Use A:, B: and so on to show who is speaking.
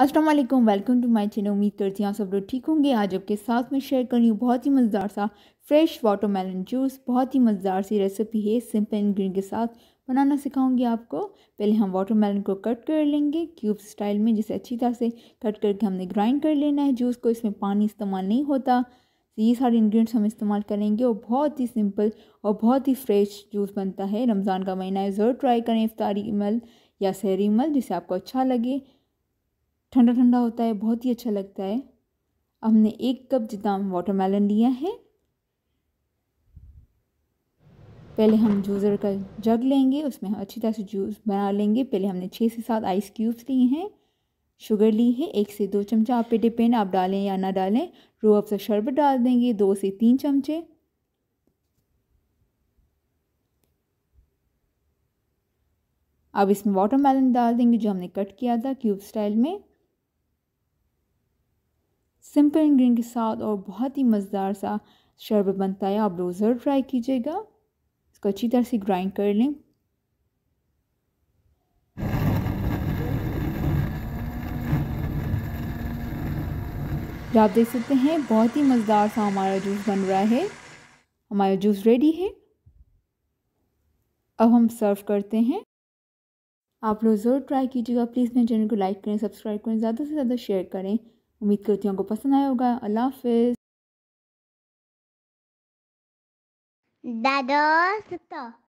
A: Aslam welcome to my channel उम्मीद करती हूँ आप सब लोग ठीक होंगे आज आपके साथ में शेयर कर रही हूँ बहुत ही मज़ेदार सा फ्रेश वाटरमेलन जूस बहुत ही मज़ेदार सी रेसिपी है सिंपल इंग्रीडियंट के साथ बनाना सिखाऊंगी आपको पहले हम वाटरमेलन को कट कर लेंगे क्यूब स्टाइल में जिसे अच्छी तरह से कट करके हमने ग्राइंड कर लेना है जूस को इसमें पानी इस्तेमाल नहीं होता तो ये सारे इन्ग्रीडियंट्स हम इस्तेमाल करेंगे और बहुत ही सिंपल और बहुत ही फ्रेश जूस बनता है रमज़ान का महीना है ज़रूर ट्राई करें इफ्तारी मल या सहरी मल जिसे आपको अच्छा लगे ठंडा ठंडा होता है बहुत ही अच्छा लगता है हमने एक कप जितना वाटरमेलन लिया है पहले हम जूसर का जग लेंगे उसमें हम अच्छी तरह से जूस बना लेंगे पहले हमने छः से सात आइस क्यूब्स लिए हैं शुगर ली है एक से दो चमचा आप पे डिपेंड आप डालें या ना डालें रो अफसर शरबत डाल देंगे दो से तीन चमचे अब इसमें वाटरमेलन डाल देंगे जो हमने कट किया था क्यूब स्टाइल में सिंपल इंग्रीडियंट के साथ और बहुत ही मज़ेदार सा शरबत बनता है आप रोज़र ट्राई कीजिएगा इसको अच्छी तरह से ग्राइंड कर लें आप देख सकते हैं बहुत ही मज़ेदार सा हमारा जूस बन रहा है हमारा जूस रेडी है अब हम सर्व करते हैं आप लोग ज़रूर ट्राई कीजिएगा प्लीज़ मेरे चैनल को लाइक करें सब्सक्राइब करें ज़्यादा से ज़्यादा शेयर करें उम्मीद करती हूँ आपको पसंद आया होगा अल्लाह हाफिज दादो